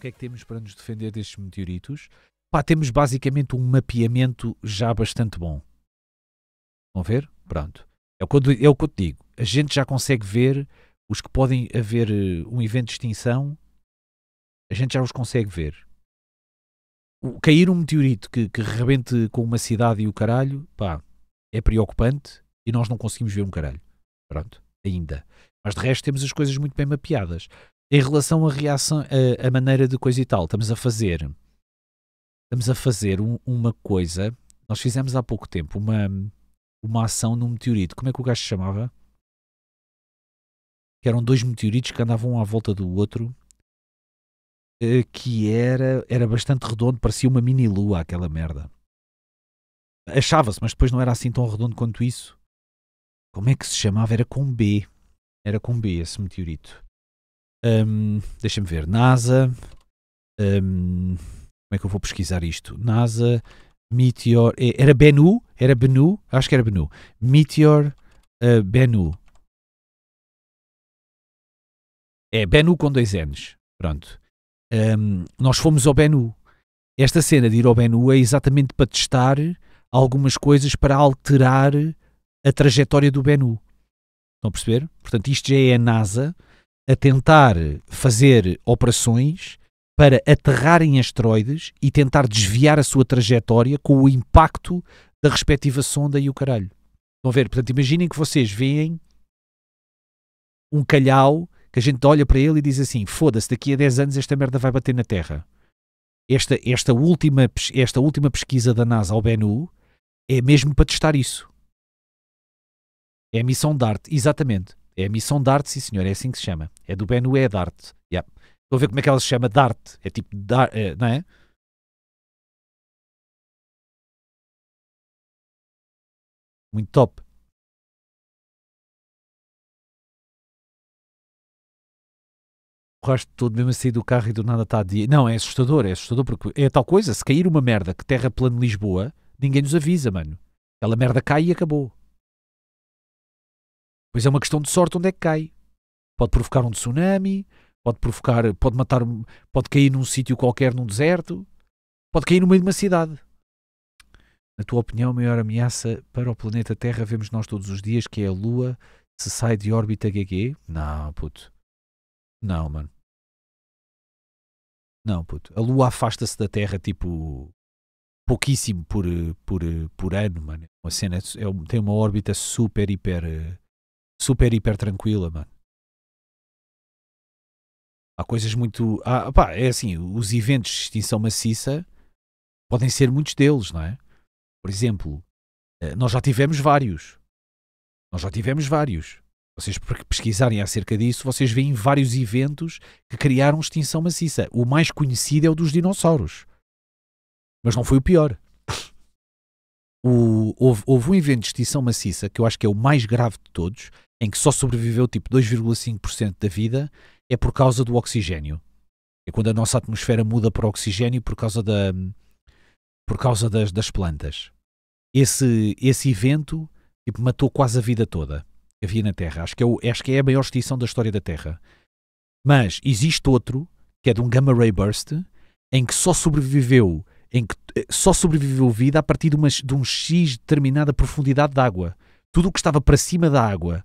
que é que temos para nos defender destes meteoritos? Pá, temos basicamente um mapeamento já bastante bom. Vão ver? Pronto. É o, que eu, é te digo. A gente já consegue ver os que podem haver eh, um evento de extinção, a gente já os consegue ver. O, cair um meteorito que, que rebente com uma cidade e o caralho, pá, é preocupante e nós não conseguimos ver um caralho. Pronto, ainda. Mas de resto temos as coisas muito bem mapeadas em relação à reação, a, a, maneira de coisa e tal, estamos a fazer, estamos a fazer um, uma coisa. Nós fizemos há pouco tempo uma, uma ação num meteorito. Como é que o gajo se chamava? Que eram dois meteoritos que andavam um à volta do outro, eh, que era, era bastante redondo, parecia uma mini lua aquela merda. Achava-se, mas depois não era assim tão redondo quanto isso. Como é que se chamava? Era com B. Era com B esse meteorito. Um, Deixa-me ver. NASA. Um, como é que eu vou pesquisar isto? NASA Meteor. Eh, era Bennu? Era Bennu? Acho que era Bennu. Meteor uh, Bennu. É Bennu com dois N's. Pronto. Um, nós fomos ao Bennu. Esta cena de ir ao Bennu é exatamente para testar algumas coisas para alterar a trajetória do Bennu. Estão a perceber? Portanto, isto já é a NASA a tentar fazer operações para aterrar em asteroides e tentar desviar a sua trajetória com o impacto da respectiva sonda e o caralho. Estão a ver? Portanto, imaginem que vocês veem um calhau que a gente olha para ele e diz assim: foda-se, daqui a 10 anos esta merda vai bater na Terra. Esta, esta, última, esta última pesquisa da NASA ao BNU é mesmo para testar isso. É a missão DART, exatamente. É a missão Dart, sim senhor, é assim que se chama. É do Benue é Dart. Yeah. Estou a ver como é que ela se chama Dart. É tipo, dar, é, eh, não é? Muito top. O rastro todo mesmo a sair do carro e do nada está a dia. Não, é assustador, é assustador porque é tal coisa. Se cair uma merda que terra plano Lisboa, ninguém nos avisa, mano. Aquela merda cai e acabou. Pois é uma questão de sorte onde é que cai. Pode provocar um tsunami, pode provocar, pode matar, pode cair num sítio qualquer, num deserto, pode cair no meio de uma cidade. Na tua opinião, a maior ameaça para o planeta Terra vemos nós todos os dias que é a Lua se sai de órbita GG? Não, puto. Não, mano. Não, puto. A Lua afasta-se da Terra tipo pouquíssimo por, eh, por, eh, por ano, mano. É uma cena é, tem uma órbita super, hiper eh, super, hiper tranquila, mano. Há coisas muito. Ah, pá, é assim, os eventos de extinção maciça podem ser muitos deles, não é? Por exemplo, eh, nós já tivemos vários. Nós já tivemos vários. Vocês pesquisarem acerca disso, vocês veem vários eventos que criaram extinção maciça. O mais conhecido é o dos dinossauros. Mas não foi o pior o, houve, houve um evento de extinção maciça, que eu acho que é o mais grave de todos, em que só sobreviveu tipo 2,5% da vida, é por causa do oxigênio. É quando a nossa atmosfera muda para o oxigênio por causa, da, por causa das, das plantas. Esse, esse evento tipo, matou quase a vida toda que havia na Terra. Acho que, é o, acho que é a maior extinção da história da Terra. Mas existe outro, que é de um gamma ray burst, em que só sobreviveu em que eh, só sobreviveu vida a partir de, uma, de um X determinada profundidade de água. Tudo o que estava para cima da água,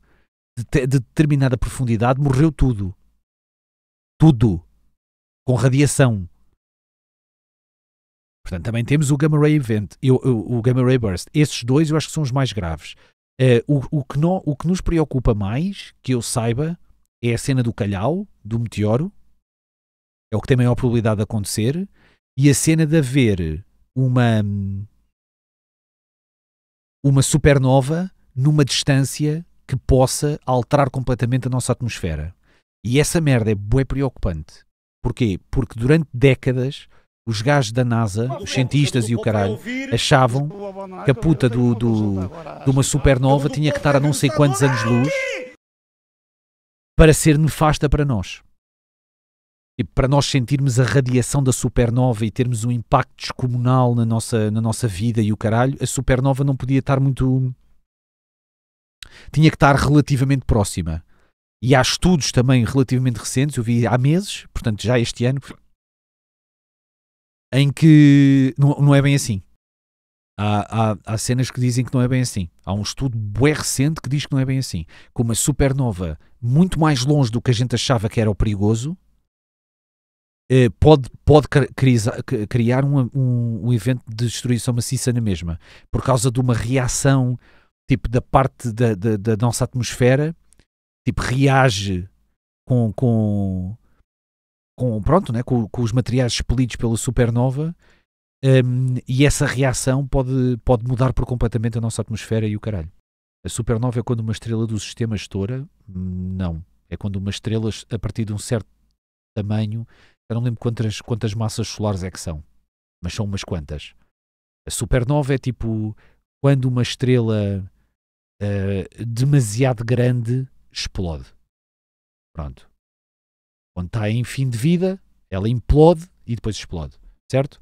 de, de determinada profundidade, morreu tudo. Tudo. Com radiação. Portanto, também temos o Gamma Ray Event, eu, eu, o Gamma Ray Burst. Esses dois eu acho que são os mais graves. Uh, o, o, que no, o que nos preocupa mais, que eu saiba, é a cena do calhau, do meteoro. É o que tem maior probabilidade de acontecer. E a cena de haver uma uma supernova numa distância que possa alterar completamente a nossa atmosfera. E essa merda é bué preocupante. Porquê? Porque durante décadas os gajos da NASA, os cientistas e o caralho, achavam que a puta do, do, de uma supernova tinha que estar a não sei quantos anos-luz para ser nefasta para nós e para nós sentirmos a radiação da supernova e termos um impacto descomunal na nossa, na nossa vida e o caralho, a supernova não podia estar muito. tinha que estar relativamente próxima. E há estudos também relativamente recentes, eu vi há meses, portanto já este ano, em que não, não é bem assim. Há, há, há, cenas que dizem que não é bem assim. Há um estudo bué recente que diz que não é bem assim. Com uma supernova muito mais longe do que a gente achava que era o perigoso, eh, pode, pode criar, um, um, um, evento de destruição maciça na mesma, por causa de uma reação tipo da parte da, da, da nossa atmosfera, tipo reage com, com, com pronto, né, com, com os materiais expelidos pela supernova um, e essa reação pode, pode mudar por completamente a nossa atmosfera e o caralho. A supernova é quando uma estrela do sistema estoura? Não. É quando uma estrela, a partir de um certo tamanho, eu não lembro quantas, quantas massas solares é que são, mas são umas quantas. A supernova é tipo quando uma estrela uh, demasiado grande explode. Pronto. Quando está em fim de vida, ela implode e depois explode, certo?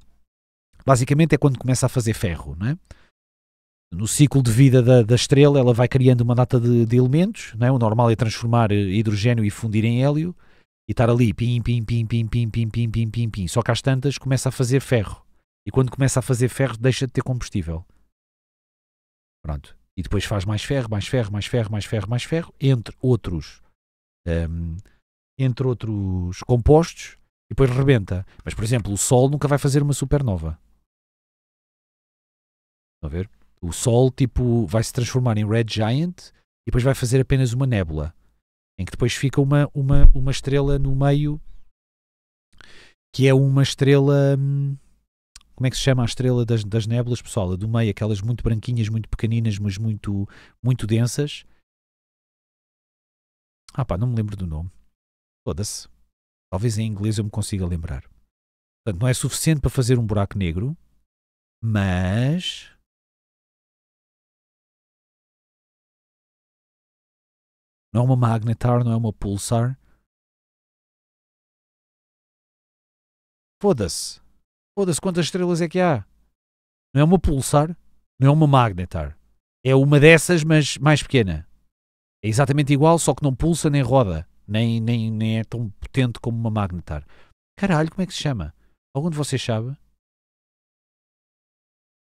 Basicamente é quando começa a fazer ferro, não é? No ciclo de vida da, da estrela, ela vai criando uma data de, de elementos, não é? O normal é transformar eh, hidrogênio e fundir em hélio e estar ali, pim, pim, pim, pim, pim, pim, pim, pim, pim, pim. Só que às tantas começa a fazer ferro. E quando começa a fazer ferro, deixa de ter combustível. Pronto. E depois faz mais ferro, mais ferro, mais ferro, mais ferro, mais ferro, entre outros, um, entre outros compostos, e depois rebenta. Mas, por exemplo, o Sol nunca vai fazer uma supernova. Estão a ver? O Sol, tipo, vai se transformar em Red Giant e depois vai fazer apenas uma nébula em que depois fica uma, uma, uma estrela no meio que é uma estrela. Hum, como é que se chama a estrela das, das nébulas, pessoal? A do meio, aquelas muito branquinhas, muito pequeninas, mas muito, muito densas. Ah pá, não me lembro do nome. Foda-se. Talvez em inglês eu me consiga lembrar. Portanto, não é suficiente para fazer um buraco negro, mas Não é uma Magnetar, não é uma Pulsar. Foda-se. Foda-se quantas estrelas é que há. Não é uma Pulsar, não é uma Magnetar. É uma dessas, mas mais pequena. É exatamente igual, só que não pulsa nem roda. Nem, nem, nem é tão potente como uma Magnetar. Caralho, como é que se chama? Algum de vocês sabe?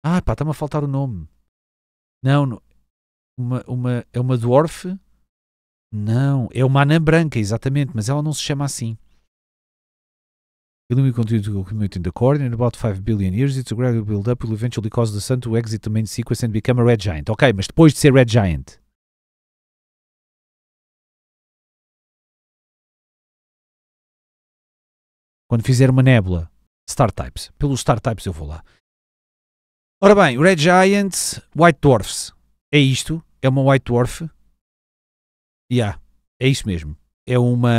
Ah, pá, está-me a faltar o nome. Não, uma, uma, é uma dwarf não, é uma anã branca, exatamente, mas ela não se chama assim. Illumi continued to commute in the core, in about 5 billion years it's a gradual build-up will eventually cause the sun to exit the main sequence and become a red giant. Ok, mas depois de ser red giant. Quando fizer uma nébula, star types. Pelos star types eu vou lá. Ora bem, red giants, white dwarfs. É isto, é uma white dwarf Yeah, é isso mesmo. É uma,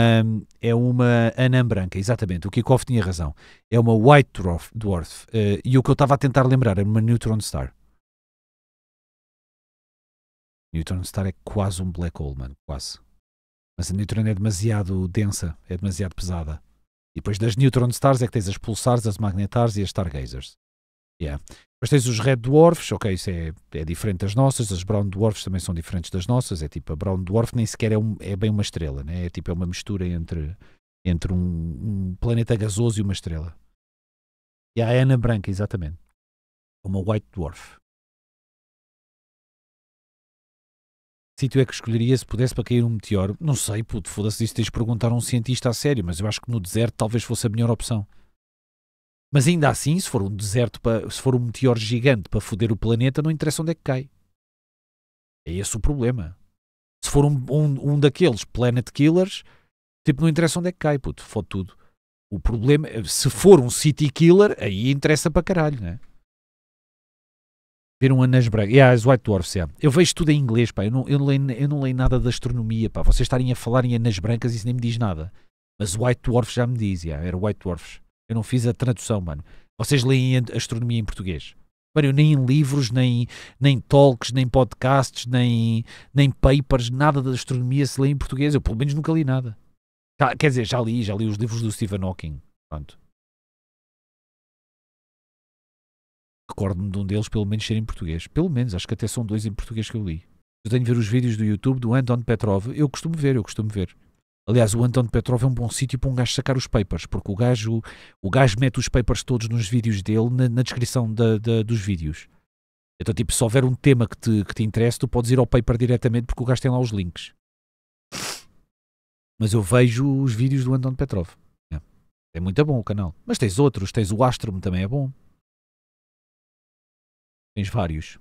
é uma anã branca, exatamente. O Kikoff tinha razão. É uma White Dwarf. dwarf. Uh, e o que eu estava a tentar lembrar era uma Neutron Star. Neutron Star é quase um Black Hole, mano. Quase. Mas a Neutron é demasiado densa, é demasiado pesada. E depois das Neutron Stars é que tens as Pulsars, as Magnetars e as Stargazers. Yeah. Mas tens os Red Dwarfs, ok, isso é, é diferente das nossas, as Brown Dwarfs também são diferentes das nossas, é tipo, a Brown Dwarf nem sequer é, um, é bem uma estrela, né? é tipo, é uma mistura entre, entre um, um planeta gasoso e uma estrela. E a Ana Branca, exatamente, é uma White Dwarf. sítio é que escolheria se pudesse para cair um meteoro? Não sei, puto, foda-se isso, tens de perguntar a um cientista a sério, mas eu acho que no deserto talvez fosse a melhor opção. Mas ainda assim, se for um deserto, para, se for um meteor gigante para foder o planeta, não interessa onde é que cai. É esse o problema. Se for um, um, um daqueles planet killers, tipo, não interessa onde é que cai, puto, fode tudo. O problema, se for um city killer, aí interessa para caralho, né? Ver um Anas Braga. Yeah, as White Dwarfs, yeah. Eu vejo tudo em inglês, pá. Eu não, eu, não leio, eu não leio nada de astronomia, pá. Vocês estarem a falar em Anas Brancas, isso nem me diz nada. Mas White Dwarfs já me diz, yeah. Era White Dwarfs. Eu não fiz a tradução, mano. Vocês leem astronomia em português. Mano, eu nem em livros, nem, nem talks, nem podcasts, nem, nem papers, nada da astronomia se lê em português. Eu pelo menos nunca li nada. Quer dizer, já li, já li os livros do Stephen Hawking. Pronto. Recordo-me de um deles pelo menos ser em português. Pelo menos, acho que até são dois em português que eu li. Eu tenho de ver os vídeos do YouTube do Anton Petrov. Eu costumo ver, eu costumo ver. Aliás, o António Petrov é um bom sítio para um gajo sacar os papers, porque o gajo, o gajo mete os papers todos nos vídeos dele, na, na descrição da, da, dos vídeos. Então, tipo, se houver um tema que te, que te interessa, tu podes ir ao paper diretamente, porque o gajo tem lá os links. Mas eu vejo os vídeos do António Petrov. É, é muito bom o canal. Mas tens outros, tens o Astrum também é bom. Tens vários.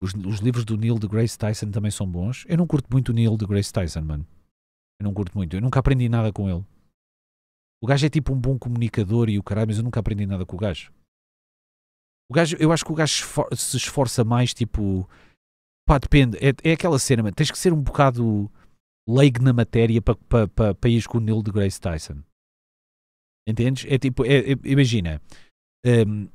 Os, os livros do Neil de Grace Tyson também são bons. Eu não curto muito o Neil de Grace Tyson, mano. Eu não curto muito. Eu nunca aprendi nada com ele. O gajo é tipo um bom comunicador e o caralho, mas eu nunca aprendi nada com o gajo. O gajo, eu acho que o gajo se esforça mais, tipo. Pá, depende. É, é aquela cena, mas Tens que ser um bocado leigo na matéria para pa, pa, pa ir com o Neil de Grace Tyson. Entendes? É tipo. É, é, imagina. Um,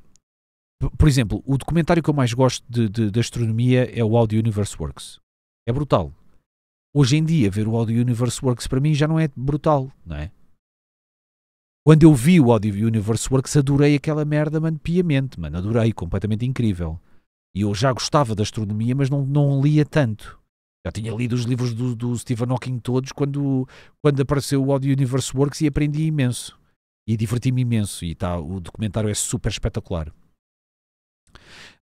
por exemplo, o documentário que eu mais gosto de, de, de astronomia é o Audio Universe Works. É brutal. Hoje em dia, ver o Audio Universe Works para mim já não é brutal, não é? Quando eu vi o Audio Universe Works, adorei aquela merda, mano, piamente, mano. Adorei, completamente incrível. E eu já gostava da astronomia, mas não, não lia tanto. Já tinha lido os livros do, do Stephen Hawking todos quando, quando apareceu o Audio Universe Works e aprendi imenso. E diverti-me imenso. E tá, o documentário é super espetacular.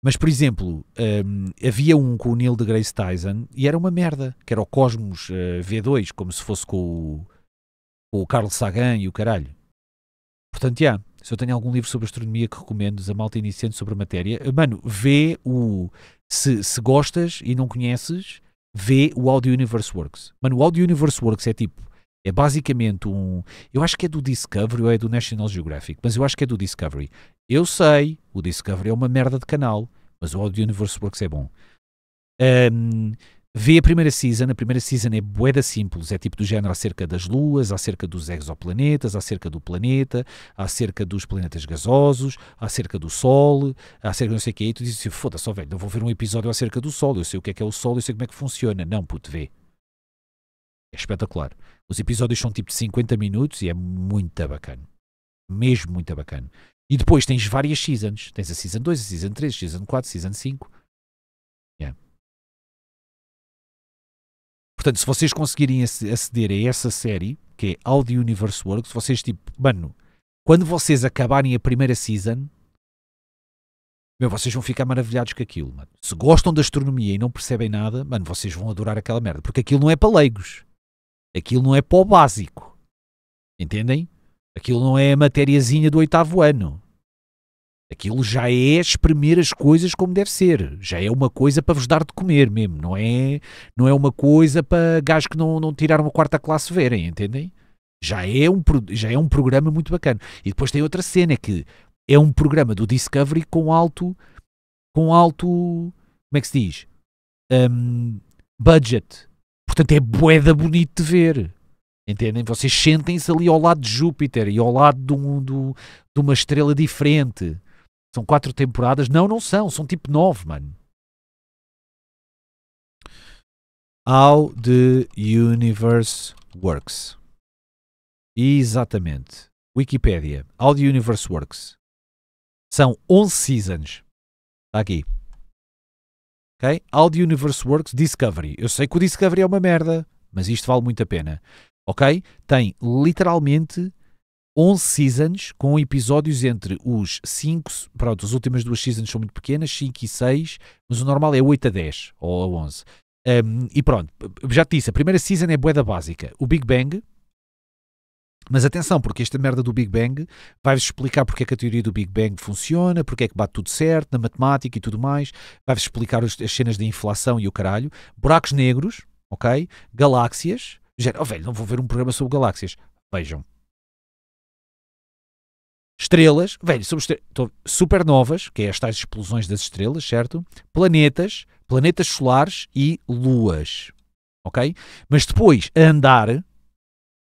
Mas, por exemplo, um, havia um com o Neil de Grace Tyson e era uma merda, que era o Cosmos uh, eh, V2, como se fosse com o, com o Carl Sagan e o caralho. Portanto, já. Yeah, se eu tenho algum livro sobre astronomia que recomendo, a malta iniciante sobre a matéria, eh, mano, vê o. Se, se gostas e não conheces, vê o Audio Universe Works. Mano, o Audio Universe Works é tipo é basicamente um. Eu acho que é do Discovery ou é do National Geographic, mas eu acho que é do Discovery. Eu sei, o Discovery é uma merda de canal, mas o Audio Universe Works é bom. Um, vê a primeira season, a primeira season é boeda simples, é tipo do género acerca das luas, acerca dos exoplanetas, acerca do planeta, acerca dos planetas gasosos, acerca do Sol, acerca não sei o que, e tu dizes assim, foda-se, oh, velho, não vou ver um episódio acerca do Sol, eu sei o que é que é o Sol, eu sei como é que funciona. Não, puto, vê, é espetacular. Os episódios são tipo de 50 minutos e é muito bacana. Mesmo muito bacana. E depois tens várias seasons. Tens a season 2, a season 3, a season 4, a season 5. Yeah. Portanto, se vocês conseguirem aceder a essa série, que é All the Universe Works, vocês tipo, mano, quando vocês acabarem a primeira season, meu, vocês vão ficar maravilhados com aquilo, mano. Se gostam da astronomia e não percebem nada, mano, vocês vão adorar aquela merda, porque aquilo não é para leigos. Aquilo não é pó básico. Entendem? Aquilo não é a matériazinha do oitavo ano. Aquilo já é espremer as coisas como deve ser. Já é uma coisa para vos dar de comer mesmo. Não é, não é uma coisa para gajos que não, não tiraram uma quarta classe verem, entendem? Já é, um, já é um programa muito bacana. E depois tem outra cena que é um programa do Discovery com alto. com alto. como é que se diz? Um, budget. Portanto, é boeda bonito de ver. Entendem? Vocês sentem-se ali ao lado de Júpiter e ao lado de, um, de uma estrela diferente. São quatro temporadas. Não, não são. São tipo nove, mano. How the Universe Works. Exatamente. Wikipedia. How the Universe Works. São 11 seasons. Está aqui. Okay? All Universe Works Discovery. Eu sei que o Discovery é uma merda, mas isto vale muito a pena. Ok? Tem literalmente 11 seasons com episódios entre os 5, pronto, as últimas duas seasons são muito pequenas, 5 e 6, mas o normal é 8 a 10 ou a 11. Um, e pronto, já te disse, a primeira season é boeda básica. O Big Bang, mas atenção, porque esta merda do Big Bang vai-vos explicar porque é que a teoria do Big Bang funciona, porque é que bate tudo certo na matemática e tudo mais, vai-vos explicar as, as cenas da inflação e o caralho, buracos negros, ok? Galáxias. oh, velho, não vou ver um programa sobre galáxias. Vejam. Estrelas, velho, sobre estrelas, supernovas, que é as tais explosões das estrelas, certo? Planetas, planetas solares e luas, ok? Mas depois, a andar,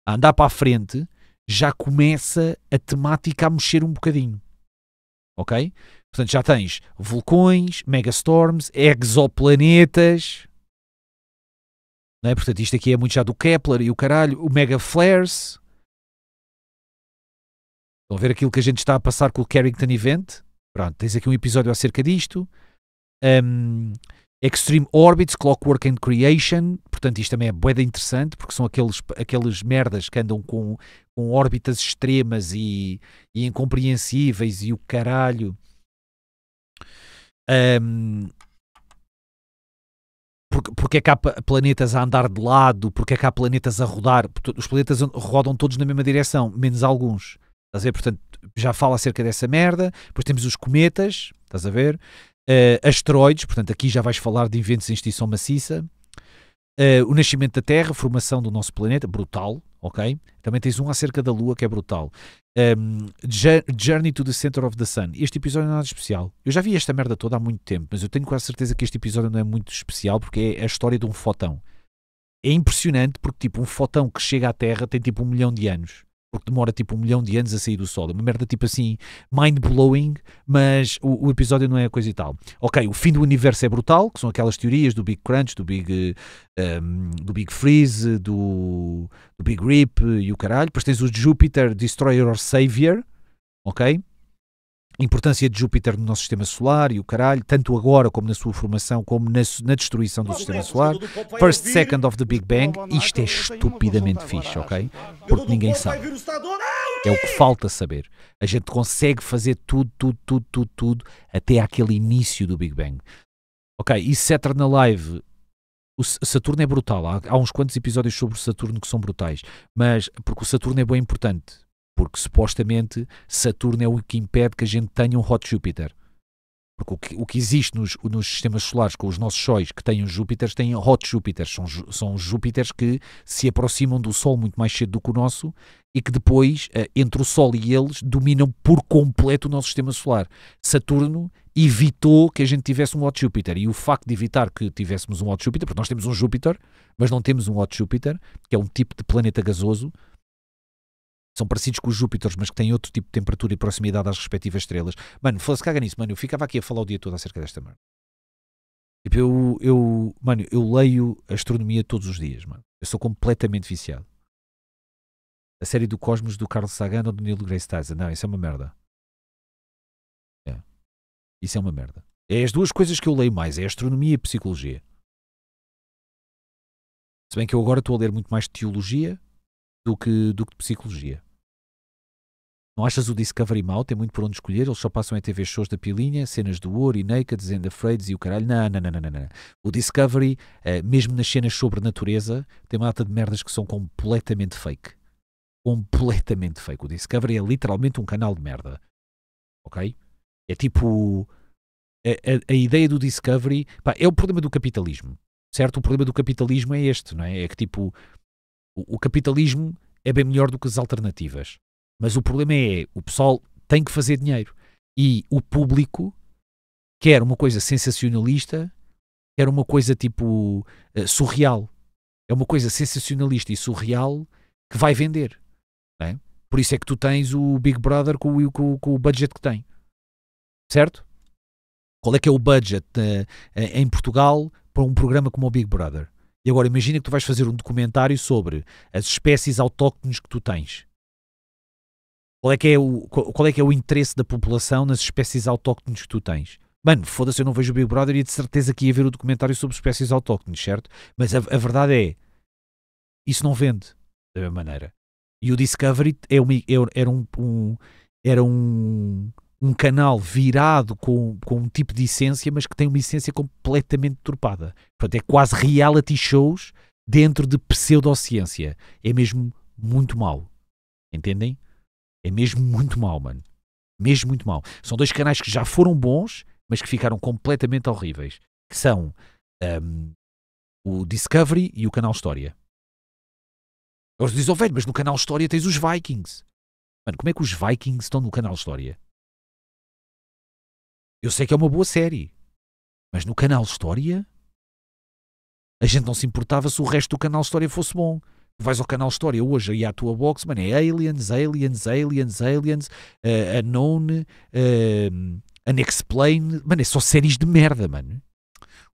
a andar para a frente, já começa a temática a mexer um bocadinho. Ok? Portanto, já tens vulcões, megastorms, exoplanetas. Não é? Portanto, isto aqui é muito já do Kepler e o caralho, o mega flares. Estão a ver aquilo que a gente está a passar com o Carrington Event? Pronto, tens aqui um episódio acerca disto. Um, Extreme Orbits, Clockwork and Creation, portanto isto também é boeda interessante, porque são aqueles, aqueles merdas que andam com, com órbitas extremas e, e incompreensíveis e o caralho. Um, porque, porque é que há planetas a andar de lado, porque é que há planetas a rodar, os planetas rodam todos na mesma direção, menos alguns. Estás a ver? Portanto, já fala acerca dessa merda. Depois temos os cometas, estás a ver? uh, asteroides, portanto, aqui já vais falar de eventos em extinção maciça, uh, o nascimento da Terra, formação do nosso planeta, brutal, ok? Também tens um acerca da Lua que é brutal. Um, ehm, Journey to the Center of the Sun. Este episódio não é nada especial. Eu já vi esta merda toda há muito tempo, mas eu tenho quase certeza que este episódio não é muito especial porque é a história de um fotão. É impressionante porque, tipo, um fotão que chega à Terra tem tipo um milhão de anos porque demora tipo um milhão de anos a sair do Sol. É uma merda tipo assim, mind-blowing, mas o, o, episódio não é coisa e tal. Ok, o fim do universo é brutal, que são aquelas teorias do Big Crunch, do Big, um, ehm, do Big Freeze, do, do Big Rip e o caralho. Depois tens o Júpiter Destroyer or Savior, ok? importância de Júpiter no nosso sistema solar e o caralho, tanto agora como na sua formação, como na, na destruição do sistema solar. First Second of the Big Bang. Isto é estupidamente fixe, ok? Porque ninguém sabe. É o que falta saber. A gente consegue fazer tudo, tudo, tudo, tudo, tudo, até aquele início do Big Bang. Ok, e Saturn Alive o Saturno é brutal. Há, há, uns quantos episódios sobre o Saturno que são brutais, mas porque o Saturno é bem importante. Porque supostamente Saturno é o que impede que a gente tenha um hot Júpiter. Porque o que, o que existe nos, nos, sistemas solares com os nossos sóis que têm os Júpiter, têm hot Júpiter. São, são Júpiteres que se aproximam do Sol muito mais cedo do que o nosso e que depois, eh, entre o Sol e eles, dominam por completo o nosso sistema solar. Saturno evitou que a gente tivesse um Hot Júpiter. E o facto de evitar que tivéssemos um Hot Júpiter, porque nós temos um Júpiter, mas não temos um Hot Júpiter, que é um tipo de planeta gasoso, são parecidos com os Júpiters, mas que têm outro tipo de temperatura e proximidade às respectivas estrelas. Mano, foda-se, caga nisso, mano. Eu ficava aqui a falar o dia todo acerca desta merda. Tipo, eu, eu, mano, eu leio astronomia todos os dias, mano. Eu sou completamente viciado. A série do Cosmos do Carl Sagan ou do Neil Grace Tyson. Não, isso é uma merda. É. Isso é uma merda. É as duas coisas que eu leio mais, é astronomia e psicologia. Se bem que eu agora estou a ler muito mais teologia do que, do que de psicologia. Não achas o Discovery mal? Tem muito por onde escolher. Eles só passam em TV shows da Pilinha, cenas do ouro e Naked, Zenda "afraid" e o caralho. Não, não, não, não, não. O Discovery, eh, mesmo nas cenas sobre natureza, tem uma alta de merdas que são completamente fake. Completamente fake. O Discovery é literalmente um canal de merda. Ok? É tipo. A, a, a ideia do Discovery. Pá, é o problema do capitalismo. Certo? O problema do capitalismo é este, não é? É que tipo. o, o capitalismo é bem melhor do que as alternativas. Mas o problema é, o pessoal tem que fazer dinheiro. E o público quer uma coisa sensacionalista, quer uma coisa tipo uh, surreal. É uma coisa sensacionalista e surreal que vai vender. É? Por isso é que tu tens o Big Brother com o, com, com o budget que tem. Certo? Qual é que é o budget uh, em Portugal para um programa como o Big Brother? E agora imagina que tu vais fazer um documentário sobre as espécies autóctones que tu tens. Qual é que é o, qual é que é o interesse da população nas espécies autóctones que tu tens? Mano, foda-se, eu não vejo o Big Brother e de certeza que ia ver o documentário sobre espécies autóctones, certo? Mas a, a verdade é, isso não vende da mesma maneira. E o Discovery é uma, é, era, um, um, era um, um canal virado com, com um tipo de essência, mas que tem uma essência completamente turpada. Portanto, é quase reality shows dentro de pseudociência. É mesmo muito mau. Entendem? É mesmo muito mal, mano. Mesmo muito mal. São dois canais que já foram bons, mas que ficaram completamente horríveis. Que são um, o Discovery e o canal História. Eles dizem, oh, velho, mas no canal História tens os Vikings. Mano, como é que os Vikings estão no canal História? Eu sei que é uma boa série, mas no canal História a gente não se importava se o resto do canal História fosse bom vais ao canal História hoje e à tua box, mano, é Aliens, Aliens, Aliens, Aliens, uh, Unknown, uh, Unexplained, mano, é só séries de merda, mano.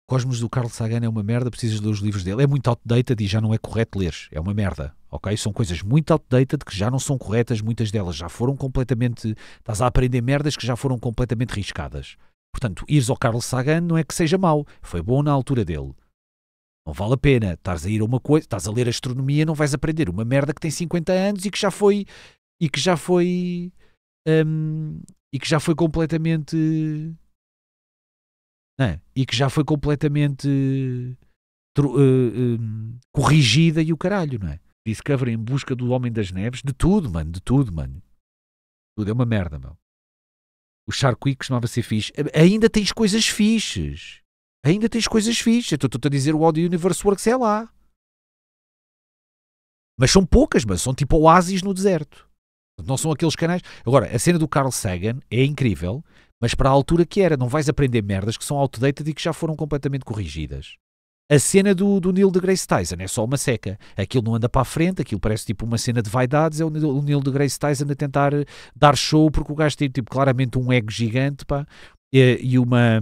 O Cosmos do Carl Sagan é uma merda, precisas ler os livros dele. É muito outdated e já não é correto ler. É uma merda, ok? São coisas muito outdated que já não são corretas, muitas delas já foram completamente. Estás a aprender merdas que já foram completamente riscadas. Portanto, ires ao Carl Sagan não é que seja mau, foi bom na altura dele. Não vale a pena. Estás a ir a uma coisa, estás a ler astronomia, não vais aprender uma merda que tem 50 anos e que já foi e que já foi um, e que já foi completamente não, é? e que já foi completamente uh, eh, um, corrigida e o caralho, não é? Discovery em busca do Homem das Neves, de tudo, mano, de tudo, mano. Tudo é uma merda, meu. O Shark Week costumava ser fixe. Ainda tens coisas fixes ainda tens coisas fixas. Estou-te a dizer o Audio Universe Works é lá. Mas são poucas, mas são tipo oásis no deserto. Não são aqueles canais. Agora, a cena do Carl Sagan é incrível, mas para a altura que era, não vais aprender merdas que são outdated e que já foram completamente corrigidas. A cena do, do Neil de Grace Tyson é só uma seca. Aquilo não anda para a frente, aquilo parece tipo uma cena de vaidades. É o Neil, de Grace Tyson a tentar dar show porque o gajo tem tipo, claramente um ego gigante pá, é, e uma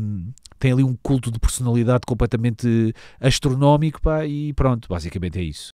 tem ali um culto de personalidade completamente eh, astronómico pá, e pronto, basicamente é isso.